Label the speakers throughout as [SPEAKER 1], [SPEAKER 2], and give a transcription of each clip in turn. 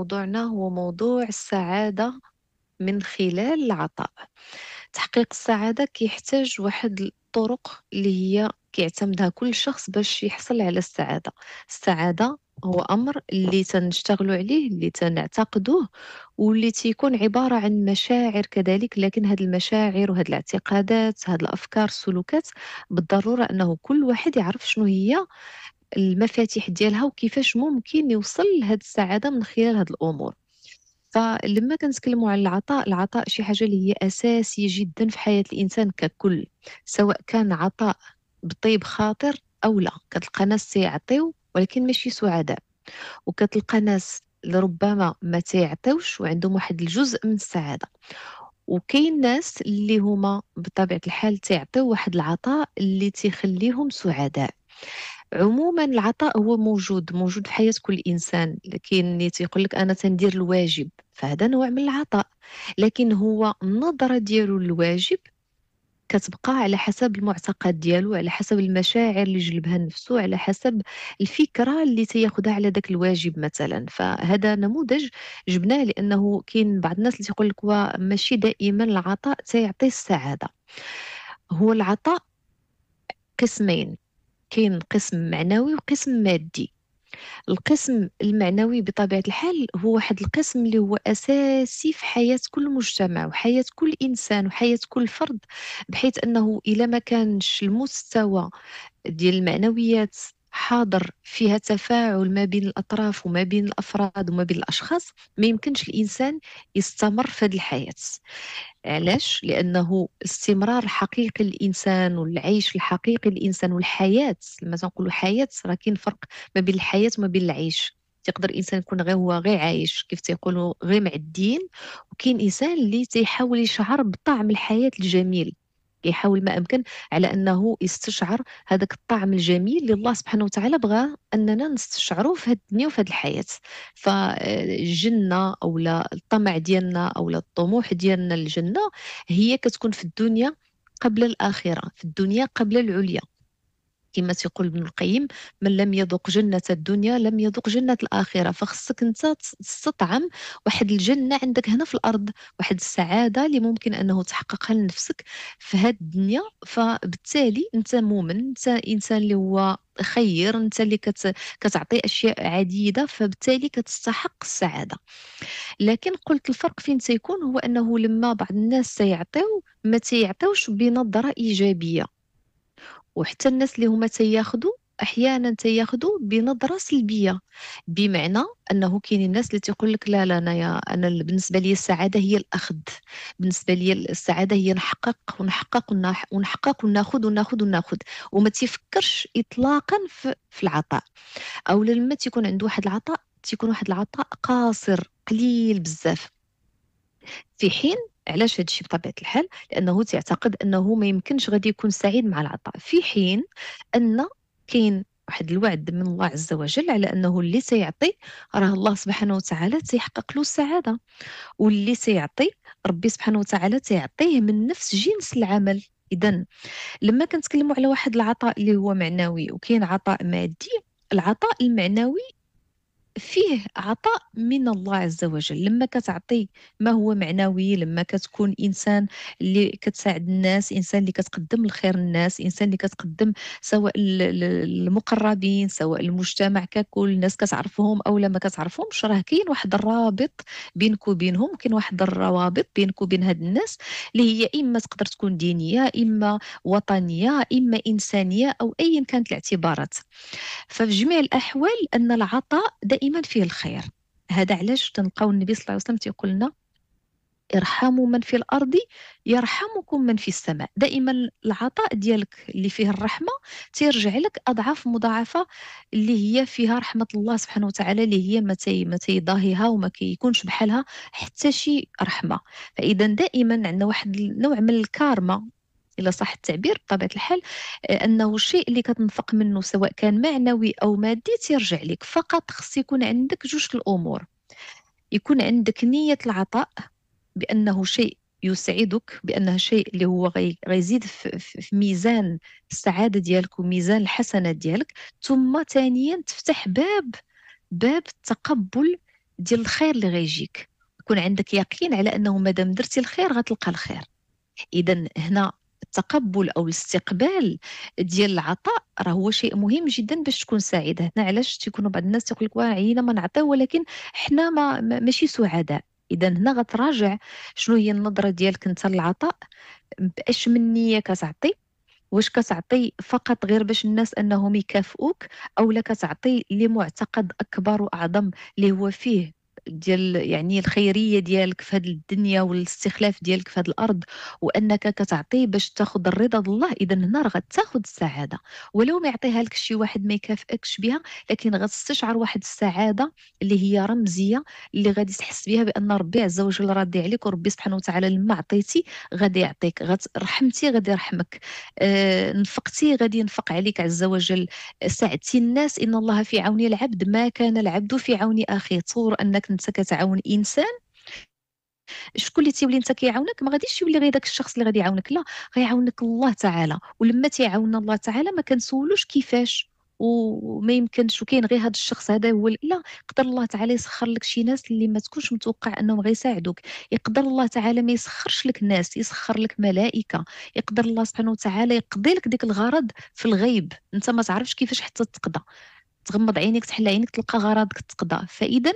[SPEAKER 1] موضوعنا هو موضوع السعادة من خلال العطاء تحقيق السعادة كيحتاج واحد الطرق اللي هي كيعتمدها كل شخص باش يحصل على السعادة السعادة هو أمر اللي تنشتغلوا عليه اللي تنعتقدوه واللي تيكون عبارة عن مشاعر كذلك لكن هاد المشاعر وهاد الاعتقادات هاد الأفكار السلوكات بالضرورة أنه كل واحد يعرف شنو هي المفاتيح ديالها وكيفاش ممكن يوصل لهاد السعاده من خلال هاد الامور فلما كنتكلموا على العطاء العطاء شي حاجه اللي هي اساسيه جدا في حياه الانسان ككل سواء كان عطاء بطيب خاطر او لا كتلقى ناس تيعطيو ولكن ماشي سعداء وكتلقى ناس لربما ما تيعطيوش وعندهم واحد الجزء من السعاده وكاين ناس اللي هما بطبيعه الحال تيعطيو واحد العطاء اللي تيخليهم سعداء عموما العطاء هو موجود موجود في حياة كل إنسان كاين اللي تيقول لك أنا تندير الواجب فهذا نوع من العطاء لكن هو النظرة ديالو للواجب كتبقى على حسب المعتقد ديالو على حسب المشاعر اللي جلبها نفسو على حسب الفكره اللي تياخدها على داك الواجب مثلا فهذا نموذج جبناه لانه كاين بعض الناس اللي تيقول لك ماشي دائما العطاء تيعطي السعاده هو العطاء قسمين كاين قسم معنوي وقسم مادي القسم المعنوي بطبيعة الحال هو واحد القسم اللي هو أساسي في حياة كل مجتمع وحياة كل إنسان وحياة كل فرد بحيث أنه إلا ما كانش المستوى ديال المعنويات حاضر فيها تفاعل ما بين الأطراف وما بين الأفراد وما بين الأشخاص ما يمكنش الإنسان يستمر في هذه الحياة علاش لانه استمرار حقيقي للانسان والعيش الحقيقي للانسان والحياه لما تنقولوا حياه راه كاين فرق ما بين الحياه وما بين العيش تيقدر الانسان يكون غير هو غير عايش كيف تيقولوا غير معدين وكاين انسان اللي تيحاول يشعر بطعم الحياه الجميل كيحاول ما امكن على انه يستشعر هذاك الطعم الجميل اللي الله سبحانه وتعالى بغى اننا نستشعره في هذه الدنيا وفي هذه الحياه فالجنه او الطمع ديالنا او الطموح ديالنا للجنه هي كتكون في الدنيا قبل الاخره في الدنيا قبل العليا كما تيقول ابن القيم من لم يذق جنة الدنيا لم يذق جنة الآخرة فخصك أنت تستطعم واحد الجنة عندك هنا في الأرض واحد السعادة اللي ممكن أنه تحققها لنفسك في هذه الدنيا فبالتالي أنت مؤمن أنت إنسان اللي هو خير انت اللي كت... كتعطي اشياء عديده فبالتالي كتستحق السعاده لكن قلت الفرق فين تيكون هو انه لما بعض الناس تيعطيو ما تيعطيوش بنظره ايجابيه وحتى الناس اللي هما تياخذوا احيانا تياخذوا بنظره سلبيه بمعنى انه كاين الناس اللي تيقول لك لا لا انايا انا بالنسبه لي السعاده هي الاخذ بالنسبه لي السعاده هي نحقق ونحقق ونحقق وناخذ وناخذ وناخذ وما تيفكرش اطلاقا في, في العطاء او لما تيكون عنده واحد العطاء تيكون واحد العطاء قاصر قليل بزاف في حين علاش هادشي بطبيعه الحال لانه تعتقد انه ما يمكنش غادي يكون سعيد مع العطاء في حين ان كاين واحد الوعد من الله عز وجل على انه اللي سيعطي راه الله سبحانه وتعالى سيحقق له السعاده واللي سيعطي ربي سبحانه وتعالى تيعطيه من نفس جنس العمل اذا لما كنتكلموا على واحد العطاء اللي هو معنوي وكاين عطاء مادي العطاء المعنوي فيه عطاء من الله عز وجل لما كتعطي ما هو معنوي لما كتكون انسان اللي كتساعد الناس انسان اللي كتقدم الخير للناس انسان اللي كتقدم سواء المقربين سواء المجتمع ككل الناس كتعرفهم او لما كتعرفهمش راه كاين واحد الرابط بينك وبينهم كاين واحد الروابط بينك وبين هاد الناس اللي هي اما تقدر تكون دينيه اما وطنيه اما انسانيه او ايا كانت الاعتبارات ففي جميع الاحوال ان العطاء دائما دائما فيه الخير هذا علاش تلقاو النبي صلى الله عليه وسلم تيقول لنا ارحموا من في الارض يرحمكم من في السماء دائما العطاء ديالك اللي فيه الرحمه تيرجع لك اضعاف مضاعفه اللي هي فيها رحمه الله سبحانه وتعالى اللي هي ما ما تيضاهيها وما كيكونش بحالها حتى شي رحمه فاذا دائما عندنا واحد النوع من الكارما إلى صح التعبير بطبيعة الحال آه، أنه الشيء اللي كتنفق منه سواء كان معنوي أو مادي تيرجع لك فقط خص يكون عندك جوج الأمور يكون عندك نية العطاء بأنه شيء يسعدك بأنه شيء اللي هو غيزيد في ميزان السعادة ديالك وميزان الحسنة ديالك ثم ثانيا تفتح باب باب التقبل ديال الخير اللي غيجيك يكون عندك يقين على انه مادام درتي الخير غتلقى الخير اذا هنا التقبل او الاستقبال ديال العطاء راه هو شيء مهم جدا باش تكون سعيده هنا علاش تيكونوا بعض الناس تيقول لك واه عينا ما نعطيو ولكن حنا ما ماشي سعداء اذا هنا غتراجع شنو هي النظره ديالك انت للعطاء باش من نيه كتعطي واش كتعطي فقط غير باش الناس انهم يكافئوك او لا كتعطي لمعتقد اكبر واعظم اللي هو فيه ديال يعني الخيريه ديالك في هذه الدنيا والاستخلاف ديالك في هذه الارض وانك كتعطي باش تاخذ الرضا الله اذا هنا راه غتاخذ السعاده ولو ما يعطيها لك شي واحد ما يكافئكش بها لكن غتستشعر واحد السعاده اللي هي رمزيه اللي غادي تحس بها بان ربي عز وجل راضي عليك وربي سبحانه وتعالى لما عطيتي غادي يعطيك رحمتي غادي يرحمك أه نفقتي غادي ينفق عليك عز وجل ساعدتي الناس ان الله في عون العبد ما كان العبد في عون اخيه تصور انك انت كتعاون انسان شكون اللي تيولي انت كيعاونك ما غاديش يولي غير داك الشخص اللي غادي يعاونك لا غيعاونك الله تعالى ولما تيعاوننا الله تعالى ما كنسولوش كيفاش وما يمكنش وكاين غير هذا الشخص هذا هو لا يقدر الله تعالى يسخر لك شي ناس اللي ما تكونش متوقع انهم غيساعدوك يقدر الله تعالى ما يسخرش لك ناس يسخر لك ملائكه يقدر الله سبحانه وتعالى يقضي لك ديك الغرض في الغيب انت ما تعرفش كيفاش حتى تقضى تغمض عينك تحل عينك تلقى غرضك تقضى فاذا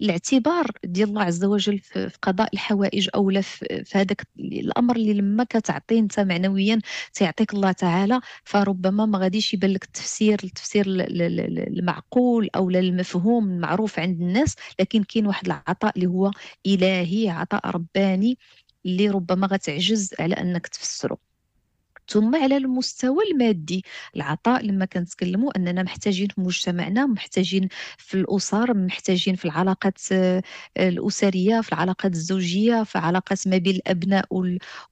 [SPEAKER 1] الاعتبار ديال الله عز وجل في قضاء الحوائج او لا في هذاك الامر اللي لما كتعطي انت معنويا تيعطيك الله تعالى فربما ما غاديش يبان لك التفسير التفسير المعقول او المفهوم المعروف عند الناس لكن كاين واحد العطاء اللي هو الهي عطاء رباني اللي ربما غتعجز على انك تفسره ثم على المستوى المادي العطاء لما كنتكلموا اننا محتاجين في مجتمعنا محتاجين في الاسر محتاجين في العلاقات آه، الاسريه في العلاقات الزوجيه في علاقات ما بين الابناء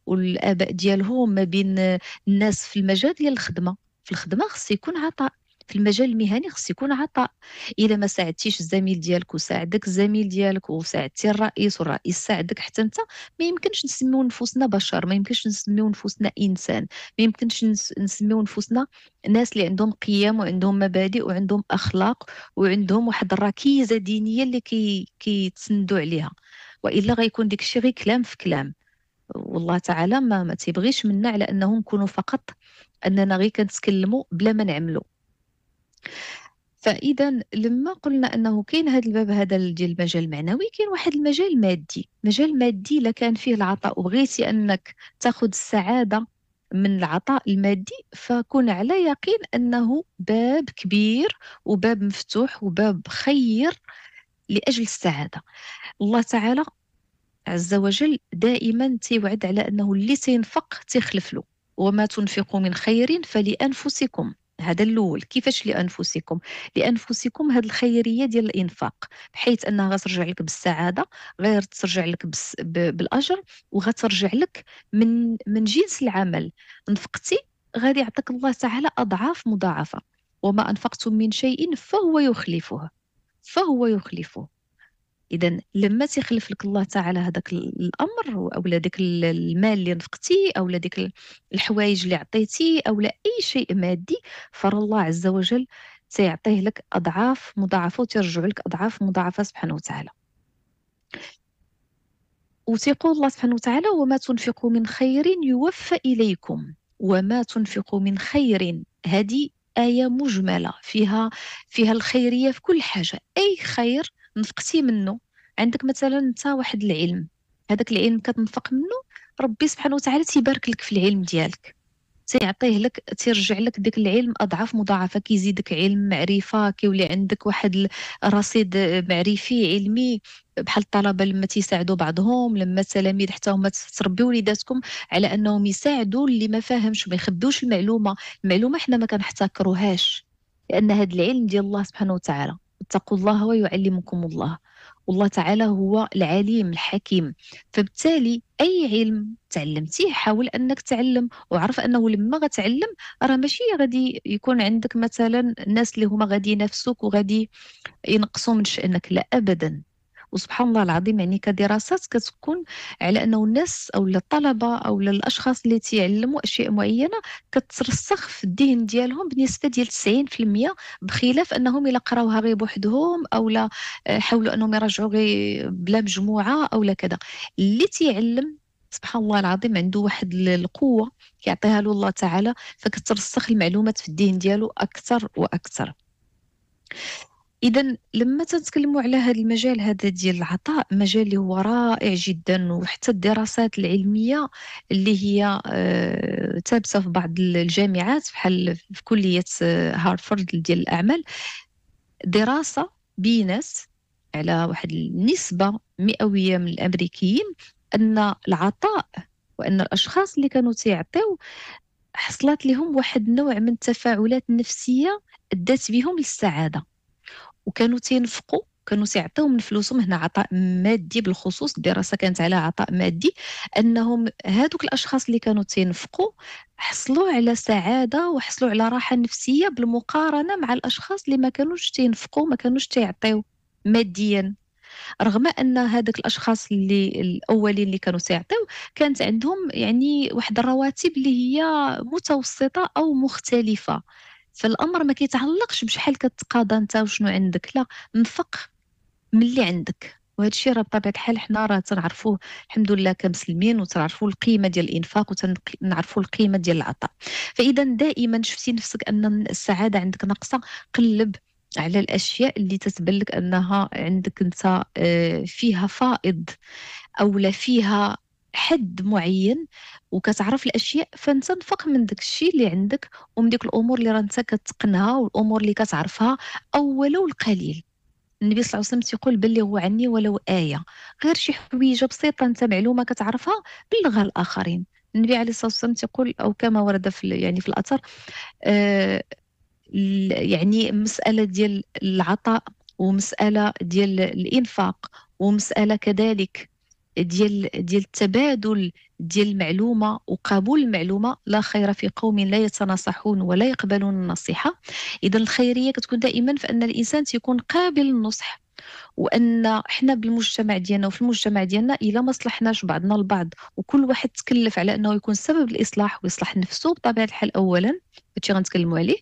[SPEAKER 1] والاباء ديالهم ما بين الناس في المجال ديال الخدمه في الخدمه خص يكون عطاء في المجال المهني خص يكون عطاء الا ما ساعدتيش الزميل ديالك وساعدك الزميل ديالك وساعدتي الرئيس والرئيس ساعدك حتى انت ما يمكنش نسميو نفوسنا بشر ما يمكنش نسميو نفوسنا انسان ما يمكنش نسميو نفوسنا ناس اللي عندهم قيم وعندهم مبادئ وعندهم اخلاق وعندهم واحد الركيزه دينيه اللي كي كيتسندوا عليها والا غيكون ديك الشيء غير كلام في كلام والله تعالى ما, ما تيبغيش منا على انه نكونوا فقط اننا غير كنتكلموا بلا ما نعملوا فاذا لما قلنا انه كاين هذا الباب هذا ديال المجال المعنوي كاين واحد المجال مادي مجال مادي لا كان فيه العطاء وبغيتي انك تاخذ السعاده من العطاء المادي فكن على يقين انه باب كبير وباب مفتوح وباب خير لاجل السعاده الله تعالى عز وجل دائما تيوعد على انه اللي تينفق تيخلف له وما تنفقوا من خير فلانفسكم هذا الاول كيفاش لانفسكم لانفسكم هذه الخيريه ديال الانفاق بحيث انها غترجع لك بالسعاده غير ترجع لك بس بالاجر وغترجع لك من من جنس العمل انفقتي غادي يعطيك الله تعالى اضعاف مضاعفه وما انفقتم من شيء فهو يخلفه فهو يخلفه اذا لما تيخلف لك الله تعالى هذاك الامر او داك المال اللي نفقتي او ذاك الحوايج اللي عطيتي او لا اي شيء مادي الله عز وجل سيعطيه لك اضعاف مضاعفه وترجع لك اضعاف مضاعفه سبحانه وتعالى وتيقول الله سبحانه وتعالى وما تنفقوا من خير يوفى اليكم وما تنفقوا من خير هذه آية مجملة فيها فيها الخيرية في كل حاجة أي خير نفقتي منه عندك مثلا انت واحد العلم هذاك العلم كتنفق منه ربي سبحانه وتعالى تيبارك لك في العلم ديالك تيعطيه لك تيرجع لك ديك العلم اضعاف مضاعفه كيزيدك علم معرفه كيولي عندك واحد رصيد معرفي علمي بحال الطلبه لما تيساعدوا بعضهم لما التلاميذ حتى هما تربيو وليداتكم على انهم يساعدوا اللي ما فاهمش ما يخبيوش المعلومه المعلومه حنا ما كنحتكروهاش لان هذا العلم ديال الله سبحانه وتعالى اتقوا الله ويعلمكم الله والله تعالى هو العليم الحكيم فبالتالي اي علم تعلمتيه حاول انك تعلم وعرف انه لما غتعلم راه ماشي غادي يكون عندك مثلا الناس اللي هما غادي ينافسوك وغادي ينقصوا من شانك لا ابدا وسبحان الله العظيم يعني كدراسات كتكون على انه الناس او الطلبه او الاشخاص اللي تيعلموا اشياء معينه كترسخ في الذهن ديالهم بنسبه ديال 90% بخلاف انهم الا قراوها غير بوحدهم او لا آه، حاولوا انهم يرجعوا غير بلا مجموعه او لا كذا اللي تيعلم سبحان الله العظيم عنده واحد القوه كيعطيها له الله تعالى فكترسخ المعلومات في الذهن ديالو اكثر واكثر اذا لما تتكلموا على هذا المجال هذا ديال العطاء مجال اللي هو رائع جدا وحتى الدراسات العلميه اللي هي تابسه آه، في بعض الجامعات بحال في كليه آه، هارفرد ديال الاعمال دراسه بينات على واحد النسبه مئويه من الامريكيين ان العطاء وان الاشخاص اللي كانوا تيعطيو حصلت لهم واحد النوع من التفاعلات النفسيه ادات بهم للسعاده وكانوا تينفقوا كانوا تيعطيو من فلوسهم هنا عطاء مادي بالخصوص الدراسه كانت على عطاء مادي انهم هادوك الاشخاص اللي كانوا تينفقوا حصلوا على سعاده وحصلوا على راحه نفسيه بالمقارنه مع الاشخاص اللي ما كانوش تينفقوا ما كانوش تيعطيو ماديا رغم ان هذوك الاشخاص اللي الاولين اللي كانوا تيعطيو كانت عندهم يعني واحد الرواتب اللي هي متوسطه او مختلفه فالامر ما كيتعلقش بشحال كتقاضى انت وشنو عندك لا نفق من اللي عندك وهذا الشيء راه بطبيعه الحال حنا راه تنعرفوه الحمد لله كمسلمين وتنعرفوا القيمه ديال الانفاق وتنعرفوا القيمه ديال العطاء فاذا دائما شفتي نفسك ان السعاده عندك ناقصه قلب على الاشياء اللي تتبان لك انها عندك انت آه، فيها فائض او لا فيها حد معين وكتعرف الاشياء فانت من داك الشيء اللي عندك ومن ديك الامور اللي راه انت كتقنها والامور اللي كتعرفها اول والقليل النبي صلى الله عليه وسلم تيقول بلغوا عني ولو ايه غير شي حويجه بسيطه انت معلومه كتعرفها بلغها الاخرين النبي عليه الصلاه والسلام تيقول او كما ورد في يعني في الاثر آه يعني مساله ديال العطاء ومساله ديال الانفاق ومساله كذلك ديال ديال التبادل ديال المعلومه وقبول المعلومه لا خير في قوم لا يتناصحون ولا يقبلون النصيحه اذا الخيريه كتكون دائما في ان الانسان تيكون قابل للنصح وان احنا بالمجتمع ديالنا وفي المجتمع ديالنا الا ما صلحناش بعضنا البعض وكل واحد تكلف على انه يكون سبب الاصلاح ويصلح نفسه بطبيعه الحال اولا هادشي غنتكلموا عليه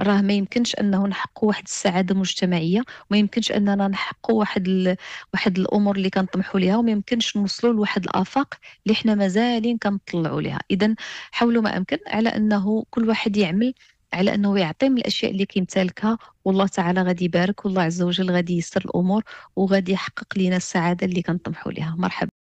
[SPEAKER 1] راه ما يمكنش انه نحققوا واحد السعاده المجتمعيه وما يمكنش اننا نحققوا واحد ال... واحد الامور اللي كنطمحوا ليها وما يمكنش نوصلوا لواحد الافاق اللي حنا مازالين كنطلعوا ليها اذا حاولوا ما امكن على انه كل واحد يعمل على انه يعطي من الاشياء اللي كيمتلكها والله تعالى غادي يبارك والله عز وجل غادي ييسر الامور وغادي يحقق لنا السعاده اللي كنطمحوا لها مرحبا